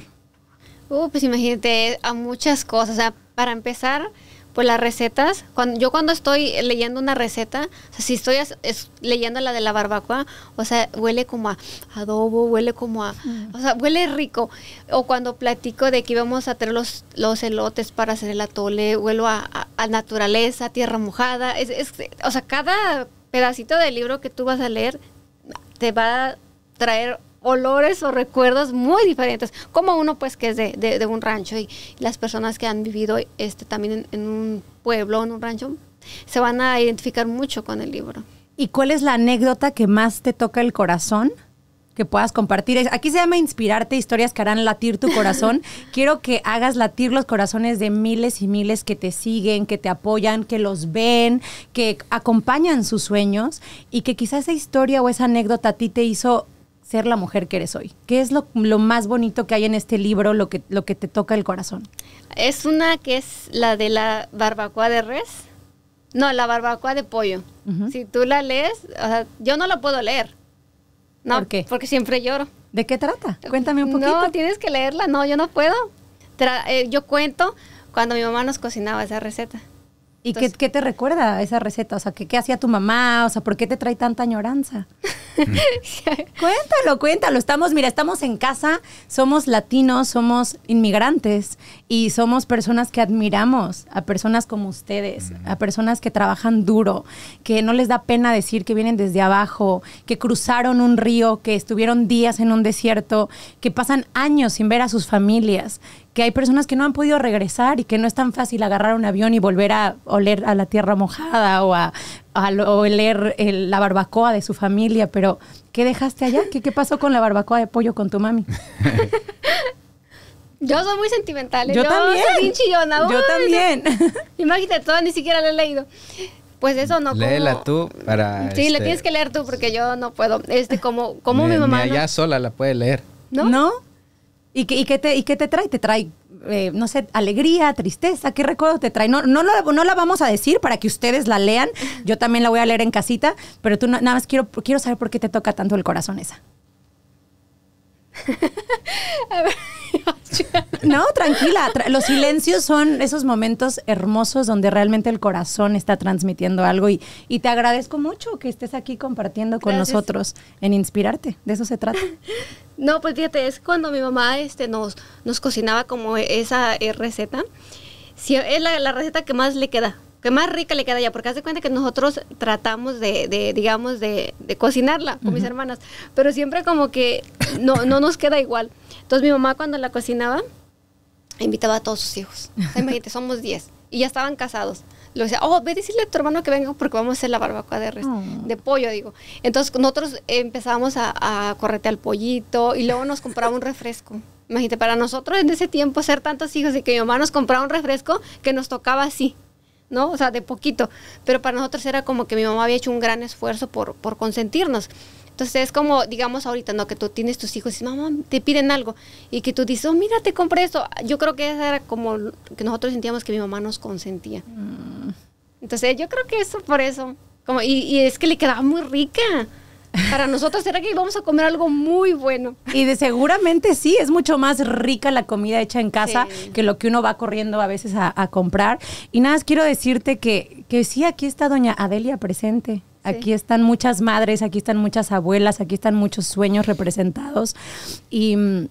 Uh, pues imagínate, a muchas cosas. O sea, para empezar, pues las recetas, cuando, yo cuando estoy leyendo una receta, o sea, si estoy leyendo la de la barbacoa, o sea, huele como a adobo, huele como a, mm. o sea, huele rico. O cuando platico de que íbamos a tener los, los elotes para hacer el atole, huelo a, naturaleza, tierra mojada, es, o sea, cada pedacito del libro que tú vas a leer te va a traer olores o recuerdos muy diferentes, como uno pues que es de, un rancho y, las personas que han vivido este, también en, un pueblo, en un rancho, se van a identificar mucho con el libro. ¿Y cuál es la anécdota que más te toca el corazón? que puedas compartir. Aquí se llama Inspirarte, historias que harán latir tu corazón. Quiero que hagas latir los corazones de miles y miles que te siguen, que te apoyan, que los ven, que acompañan sus sueños y que quizás esa historia o esa anécdota a ti te hizo ser la mujer que eres hoy? ¿Qué es lo, más bonito que hay en este libro, lo que, te toca el corazón? Es una que es la de la barbacoa de res. No, la barbacoa de pollo. Si tú la lees, o sea, yo no la puedo leer. No, ¿Por qué? Porque siempre lloro. ¿De qué trata? Cuéntame un poquito. No, tienes que leerla. No, yo no puedo. Eh, yo cuento cuando mi mamá nos cocinaba esa receta. ¿Y ¿qué, te recuerda esa receta? O sea, ¿qué, ¿qué, hacía tu mamá? O sea, ¿por qué te trae tanta añoranza? cuéntalo, cuéntalo. Estamos, mira, estamos en casa, somos latinos, somos inmigrantes y somos personas que admiramos a personas como ustedes, a personas que trabajan duro, que no les da pena decir que vienen desde abajo, que cruzaron un río, que estuvieron días en un desierto, que pasan años sin ver a sus familias, que hay personas que no han podido regresar y que no es tan fácil agarrar un avión y volver a oler a la tierra mojada o a, oler la barbacoa de su familia, pero ¿qué dejaste allá? ¿Qué, ¿Qué pasó con la barbacoa de pollo con tu mami? Yo soy muy sentimental. ¿eh? Yo, también. Soy chillona. Yo también. Imagínate, todavía ni siquiera la he leído. Pues eso no. Léela tú para. Sí, la este, tienes que leer tú porque yo no puedo. Este, como, como mi mamá. Ya sola la puede leer. ¿No? ¿No? ¿Y qué, te, y qué te trae? ¿Te trae, eh, no sé, alegría, tristeza? ¿Qué recuerdo te trae? No, no, no, la vamos a decir para que ustedes la lean. Yo también la voy a leer en casita, pero tú nada más quiero, quiero saber por qué te toca tanto el corazón esa. No, tranquila. los silencios son esos momentos hermosos donde realmente el corazón está transmitiendo algo y, y te agradezco mucho que estés aquí compartiendo con nosotros en inspirarte. De eso se trata. No, pues fíjate, es cuando mi mamá este, nos, nos cocinaba como esa eh, receta. Sí, es la, receta que más le queda, que más rica le queda ya, porque hace cuenta que nosotros tratamos de, de digamos, de, cocinarla con mis hermanas, pero siempre como que no, no nos queda igual. Entonces mi mamá cuando la cocinaba, invitaba a todos sus hijos. imagínate, somos 10 y ya estaban casados. Lo decía, oh, ve a decirle a tu hermano que venga porque vamos a hacer la barbacoa de res, oh. de pollo, digo. Entonces nosotros empezábamos a, a el al pollito y luego nos compraba un refresco. Imagínate, para nosotros en ese tiempo ser tantos hijos y que mi mamá nos compraba un refresco que nos tocaba así, ¿no? O sea, de poquito. Pero para nosotros era como que mi mamá había hecho un gran esfuerzo por, por consentirnos. Entonces es como, digamos ahorita, ¿no? Que tú tienes tus hijos y mamá, te piden algo y que tú dices, oh, mira, te compré esto. Yo creo que eso era como que nosotros sentíamos que mi mamá nos consentía. Mm. Entonces yo creo que eso por eso. Como, y, es que le quedaba muy rica. Para nosotros era que íbamos a comer algo muy bueno. Y de seguramente sí, es mucho más rica la comida hecha en casa que lo que uno va corriendo a veces a, comprar. Y nada, más quiero decirte que, que sí, aquí está doña Adelia presente. Aquí están muchas madres, aquí están muchas abuelas, aquí están muchos sueños representados. Y mm,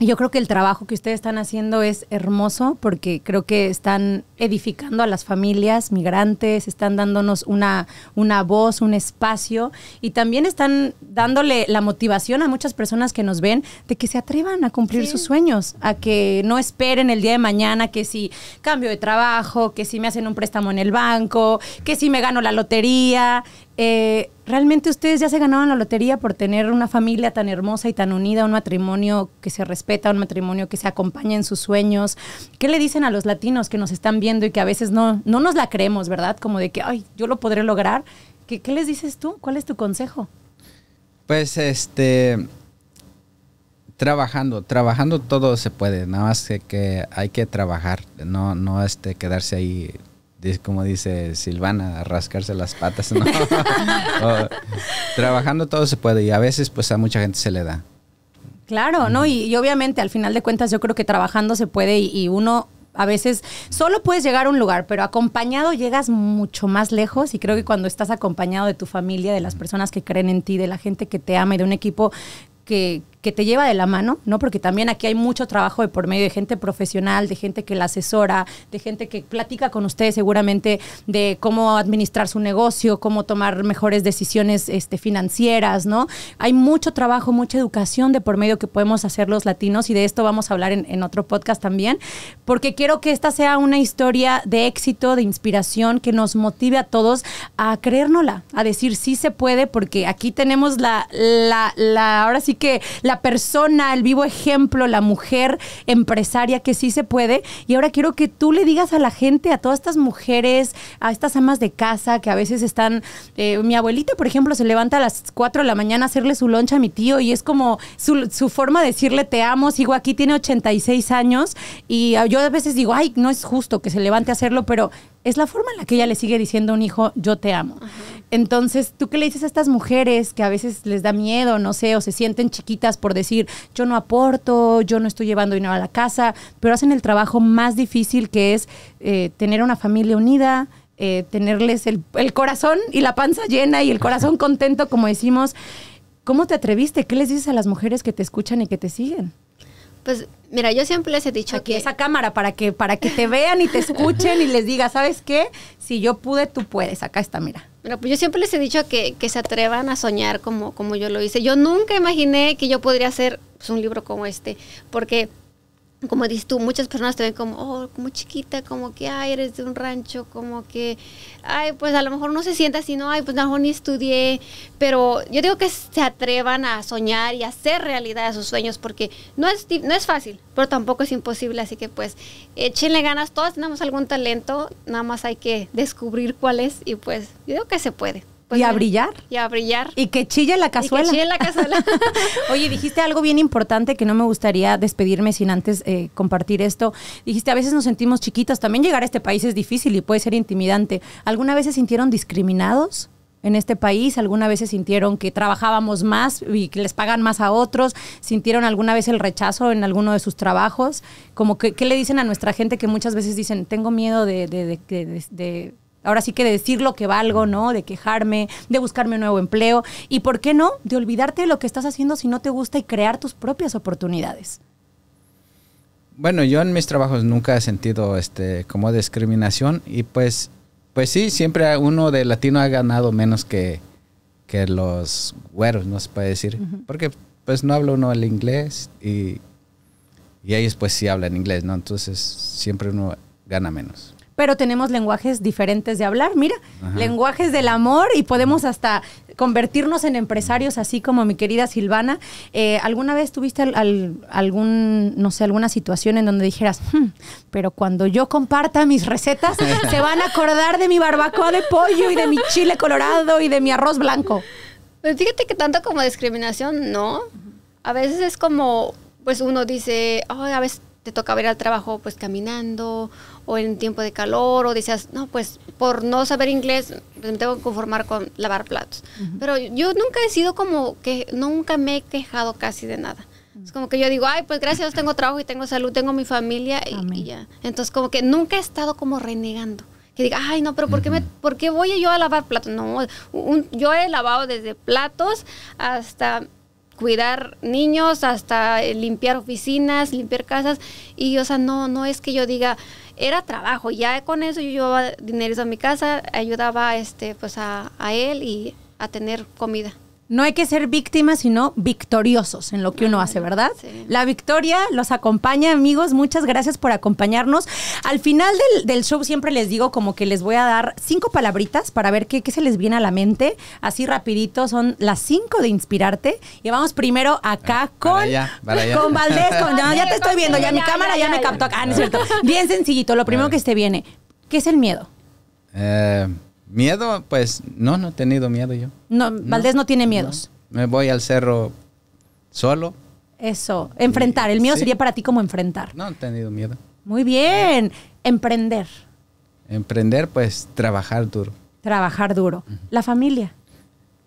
yo creo que el trabajo que ustedes están haciendo es hermoso porque creo que están edificando a las familias migrantes, están dándonos una, una voz, un espacio y también están dándole la motivación a muchas personas que nos ven de que se atrevan a cumplir sus sueños, a que no esperen el día de mañana que si cambio de trabajo, que si me hacen un préstamo en el banco, que si me gano la lotería. Eh, realmente ustedes ya se ganaban la lotería por tener una familia tan hermosa y tan unida, un matrimonio que se respeta, un matrimonio que se acompaña en sus sueños. ¿Qué le dicen a los latinos que nos están viendo y que a veces no, no nos la creemos, verdad? Como de que, ay, yo lo podré lograr. ¿Qué, les dices tú? ¿Cuál es tu consejo? Pues este, trabajando, trabajando todo se puede, nada más que, hay que trabajar, no, no este, quedarse ahí como dice Silvana, rascarse las patas. ¿no? trabajando todo se puede y a veces pues a mucha gente se le da. Claro, ¿no? Y, obviamente al final de cuentas yo creo que trabajando se puede y, y uno a veces solo puedes llegar a un lugar, pero acompañado llegas mucho más lejos y creo que cuando estás acompañado de tu familia, de las personas que creen en ti, de la gente que te ama y de un equipo que, que te lleva de la mano, ¿no? Porque también aquí hay mucho trabajo de por medio de gente profesional, de gente que la asesora, de gente que platica con ustedes seguramente de cómo administrar su negocio, cómo tomar mejores decisiones este, financieras, ¿no? Hay mucho trabajo, mucha educación de por medio que podemos hacer los latinos y de esto vamos a hablar en, otro podcast también, porque quiero que esta sea una historia de éxito, de inspiración, que nos motive a todos a creérnosla, a decir sí se puede, porque aquí tenemos la, la, la ahora sí que la la persona, el vivo ejemplo, la mujer empresaria que sí se puede. Y ahora quiero que tú le digas a la gente, a todas estas mujeres, a estas amas de casa que a veces están, eh, mi abuelita, por ejemplo, se levanta a las 4 de la mañana a hacerle su loncha a mi tío y es como su, su forma de decirle te amo, sigo aquí, tiene 86 años y ah, yo a veces digo, ay, no es justo que se levante a hacerlo, pero es la forma en la que ella le sigue diciendo a un hijo, yo te amo. Entonces, ¿tú qué le dices a estas mujeres que a veces les da miedo, no sé, o se sienten chiquitas por decir, yo no aporto, yo no estoy llevando dinero a la casa, pero hacen el trabajo más difícil que es eh, tener una familia unida, eh, tenerles el corazón y la panza llena y el corazón contento, como decimos? ¿Cómo te atreviste? ¿Qué les dices a las mujeres que te escuchan y que te siguen? Pues mira, yo siempre les he dicho aquí que... Esa cámara para que, para que te vean y te escuchen y les diga, ¿sabes qué? Si yo pude, tú puedes. Acá está, mira. Mira, pues yo siempre les he dicho que, que se atrevan a soñar como, como yo lo hice. Yo nunca imaginé que yo podría hacer pues, un libro como este, porque como dices tú, muchas personas te ven como, oh, como chiquita, como que, ay, eres de un rancho, como que, ay, pues a lo mejor no se sienta así, no, ay, pues a lo mejor ni estudié, pero yo digo que se atrevan a soñar y a hacer realidad a sus sueños, porque no es, no es fácil, pero tampoco es imposible, así que pues échenle ganas, todos tenemos algún talento, nada más hay que descubrir cuál es y pues yo digo que se puede. Pues y a brillar. Y a brillar. Y que chille la cazuela. Y que chille la cazuela. Oye, dijiste algo bien importante que no me gustaría despedirme sin antes eh, compartir esto. Dijiste, a veces nos sentimos chiquitas. También llegar a este país es difícil y puede ser intimidante. ¿Alguna vez se sintieron discriminados? en este país? ¿Alguna vez se sintieron que trabajábamos más y que les pagan más a otros? ¿Sintieron alguna vez el rechazo en alguno de sus trabajos? Como que, ¿Qué le dicen a nuestra gente que muchas veces dicen, tengo miedo de, de Ahora sí que decir lo que valgo, ¿no? De quejarme, de buscarme un nuevo empleo. Y por qué no, de olvidarte de lo que estás haciendo si no te gusta y crear tus propias oportunidades. Bueno, yo en mis trabajos nunca he sentido este como discriminación y pues, pues sí, siempre uno de latino ha ganado menos que, que los güeros, no se puede decir. Porque pues no habla uno el inglés y, y ellos pues sí hablan inglés, ¿no? Entonces siempre uno gana menos pero tenemos lenguajes diferentes de hablar. Mira, lenguajes del amor y podemos hasta convertirnos en empresarios, así como mi querida Silvana. Eh, ¿Alguna vez tuviste algún, no sé, alguna situación en donde dijeras, hmm, pero cuando yo comparta mis recetas, se van a acordar de mi barbacoa de pollo y de mi chile colorado y de mi arroz blanco? Pues fíjate que tanto como discriminación, no. A veces es como, pues uno dice, Ay, a veces te tocaba ir al trabajo pues caminando o en tiempo de calor o decías, no, pues por no saber inglés me tengo que conformar con lavar platos. Pero yo nunca he sido como que, nunca me he quejado casi de nada. Mm. Es como que yo digo, ay, pues gracias, tengo trabajo y tengo salud, tengo mi familia y, ya. Entonces como que nunca he estado como renegando. Que diga, ay, no, pero ¿por qué, me, ¿por qué voy yo a lavar platos? No, yo he lavado desde platos hasta cuidar niños, hasta limpiar oficinas, limpiar casas. Y, o sea, no, no es que yo diga, era trabajo. Ya con eso yo llevaba dinero a mi casa, ayudaba este, pues a, a él y a tener comida no hay que ser víctimas, sino victoriosos en lo que uno hace, ¿verdad? La victoria los acompaña, amigos. Muchas gracias por acompañarnos. Al final del, show siempre les digo como que les voy a dar cinco palabritas para ver qué, qué, se les viene a la mente. Así rapidito, son las cinco de inspirarte. Y vamos primero acá ah, con, con Valdés. ya te estoy viendo, ya mi cámara ya, me captó Ah, es cierto. Bien sencillito, lo primero que se viene. ¿Qué es el miedo? Eh... Miedo, pues no, no he tenido miedo yo. No, Valdés no, tiene miedos. Me voy al cerro solo. Eso, enfrentar. El miedo sería para ti como enfrentar. No he tenido miedo. Muy bien. Emprender. Emprender, pues trabajar duro. Trabajar duro. La familia.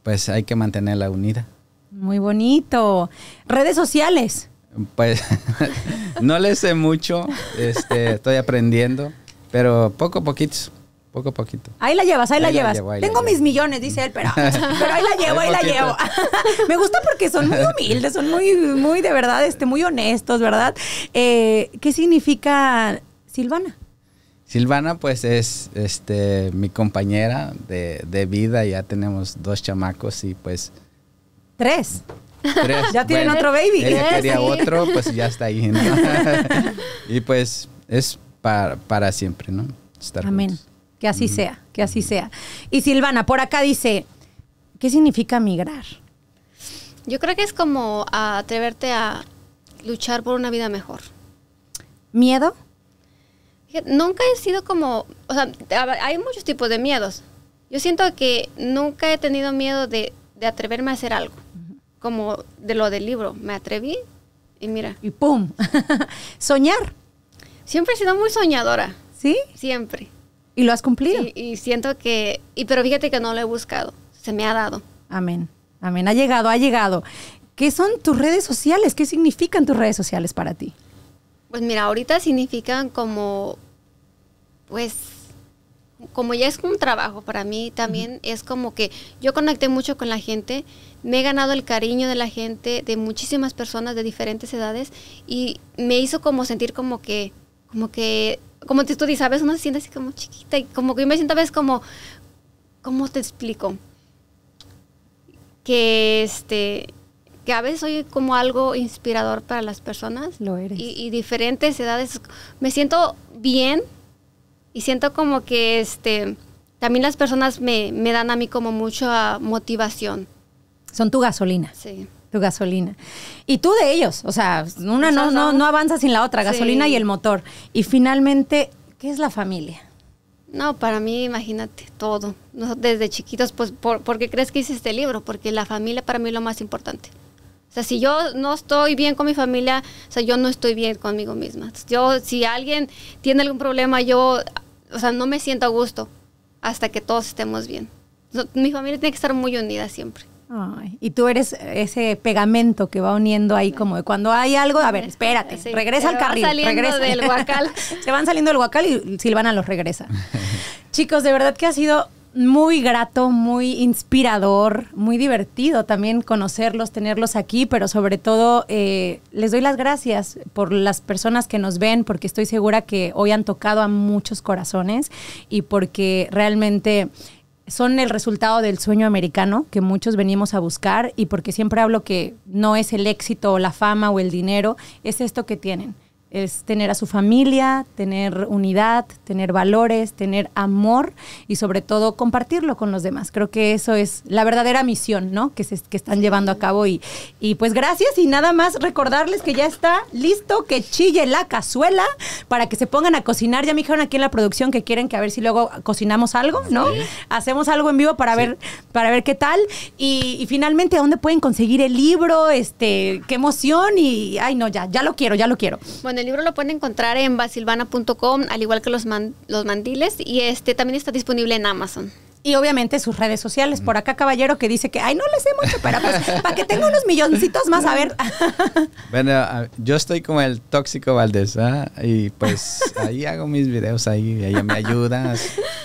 Pues hay que mantenerla unida. Muy bonito. Redes sociales. Pues no le sé mucho, este, estoy aprendiendo, pero poco a poquito. Poco a poquito. Ahí la llevas, ahí, la, llevas. Tengo mis millones, dice él, pero, ahí la llevo, ahí la llevo. Me gusta porque son muy humildes, son muy, muy de verdad, este, muy honestos, ¿verdad? Eh, ¿Qué significa Silvana? Silvana, pues, es este, mi compañera de, vida. Ya tenemos dos chamacos y pues. Tres. Tres. Ya tienen otro baby. Ella quería otro, pues ya está ahí, y pues es para, siempre, ¿no? Estar Amén. Que así sea, que así sea. Y Silvana, por acá dice, ¿qué significa migrar? Yo creo que es como atreverte a luchar por una vida mejor. ¿Miedo? Nunca he sido como, o sea, hay muchos tipos de miedos. Yo siento que nunca he tenido miedo de, atreverme a hacer algo, como de lo del libro. Me atreví y mira. Y ¡pum! Soñar. Siempre he sido muy soñadora. ¿Sí? Siempre. Y lo has cumplido. Y, siento que, y pero fíjate que no lo he buscado, se me ha dado. Amén, amén, ha llegado, ha llegado. ¿Qué son tus redes sociales? ¿Qué significan tus redes sociales para ti? Pues mira, ahorita significan como, pues, como ya es un trabajo para mí, también es como que yo conecté mucho con la gente, me he ganado el cariño de la gente, de muchísimas personas de diferentes edades, y me hizo como sentir como que, como que como tú dices, a veces uno se siente así como chiquita y como que yo me siento a veces como, ¿cómo te explico? Que este, que a veces soy como algo inspirador para las personas. Lo eres. Y, diferentes edades. Me siento bien y siento como que este, también las personas me, me dan a mí como mucha motivación. Son tu gasolina. Sí gasolina. Y tú de ellos. O sea, una no, avanza sin la otra, gasolina y el motor. Y finalmente, ¿qué es la familia? No, para mí, imagínate, todo. Desde chiquitos, pues, por, ¿por qué crees que hice este libro? Porque la familia para mí es lo más importante. O sea, si yo no estoy bien con mi familia, o sea, yo no estoy bien conmigo misma. Yo, si alguien tiene algún problema, yo, o sea, no me siento a gusto hasta que todos estemos bien. Mi familia tiene que estar muy unida siempre y tú eres ese pegamento que va uniendo ahí como de cuando hay algo, a ver, espérate, regresa al carril, regresa del huacal. se van saliendo del huacal y Silvana los regresa. Chicos, de verdad que ha sido muy grato, muy inspirador, muy divertido también conocerlos, tenerlos aquí, pero sobre todo eh, les doy las gracias por las personas que nos ven, porque estoy segura que hoy han tocado a muchos corazones y porque realmente son el resultado del sueño americano que muchos venimos a buscar y porque siempre hablo que no es el éxito o la fama o el dinero, es esto que tienen es tener a su familia, tener unidad, tener valores, tener amor y sobre todo compartirlo con los demás. Creo que eso es la verdadera misión, ¿no? Que, se, que están llevando a cabo y, y pues gracias y nada más recordarles que ya está listo, que chille la cazuela para que se pongan a cocinar. Ya me dijeron aquí en la producción que quieren que a ver si luego cocinamos algo, ¿no? Hacemos algo en vivo para ver para ver qué tal y, finalmente, finalmente dónde pueden conseguir el libro, este, qué emoción y ay no, ya ya lo quiero, ya lo quiero. Bueno, el libro lo pueden encontrar en basilvana.com, al igual que los, los mandiles, y este también está disponible en Amazon. Y obviamente sus redes sociales. Por acá, caballero que dice que, ay, no le sé mucho, para pues, para que tenga unos milloncitos más, a ver. bueno, yo estoy como el tóxico Valdés, ¿eh? Y pues ahí hago mis videos, ahí ella me ayuda,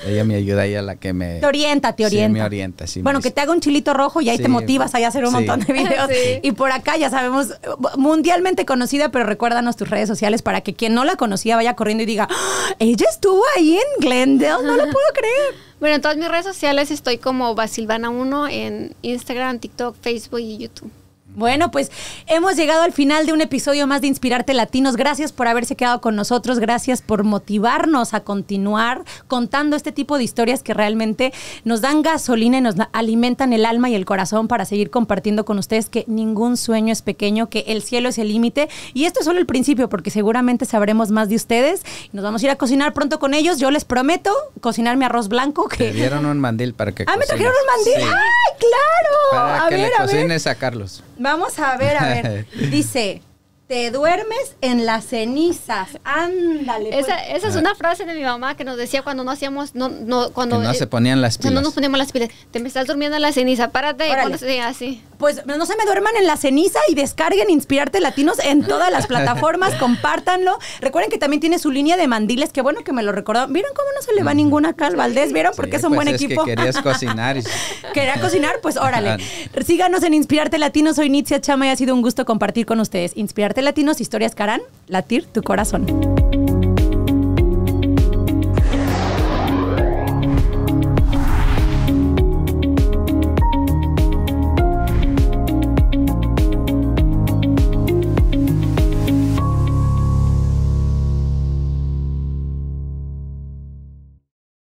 ella me ayuda, ella la que me... Te orienta, te orienta. Sí, me orienta, Bueno, que te haga un chilito rojo y ahí te motivas a hacer un montón de ah, videos. Y por acá, ya sabemos, mundialmente conocida, pero recuérdanos tus redes sociales para que quien no la conocía vaya corriendo y diga, ¡Ah! ella estuvo ahí en Glendale, no lo puedo creer. Bueno, en todas mis redes sociales estoy como Basilvana1 en Instagram, TikTok, Facebook y YouTube. Bueno, pues hemos llegado al final de un episodio más de Inspirarte Latinos. Gracias por haberse quedado con nosotros, gracias por motivarnos a continuar contando este tipo de historias que realmente nos dan gasolina y nos alimentan el alma y el corazón para seguir compartiendo con ustedes que ningún sueño es pequeño, que el cielo es el límite. Y esto es solo el principio, porque seguramente sabremos más de ustedes. Nos vamos a ir a cocinar pronto con ellos. Yo les prometo cocinar mi arroz blanco. Que... dieron un mandil para que... Ah, me trajeron un mandil. ¡Ay, claro! Para que le cocines a Carlos. Vamos a ver, a ver. Dice, te duermes en las cenizas. Ándale. Pues. Esa, es ah. una frase de mi mamá que nos decía cuando no hacíamos, no, cuando no eh, se ponían las pilas. No nos poníamos las pilas. Te me estás durmiendo en la ceniza. Párate y así. Pues no se me duerman en la ceniza y descarguen Inspirarte Latinos en todas las plataformas, compártanlo. Recuerden que también tiene su línea de mandiles, qué bueno que me lo recordó. ¿Vieron cómo no se le va ninguna acá Valdés? ¿Vieron? Porque es un pues buen equipo. querías cocinar. Quería cocinar, pues órale. Síganos en Inspirarte Latinos. Soy Nitzia Chama y ha sido un gusto compartir con ustedes. Inspirarte Latinos Historias Carán, latir tu corazón.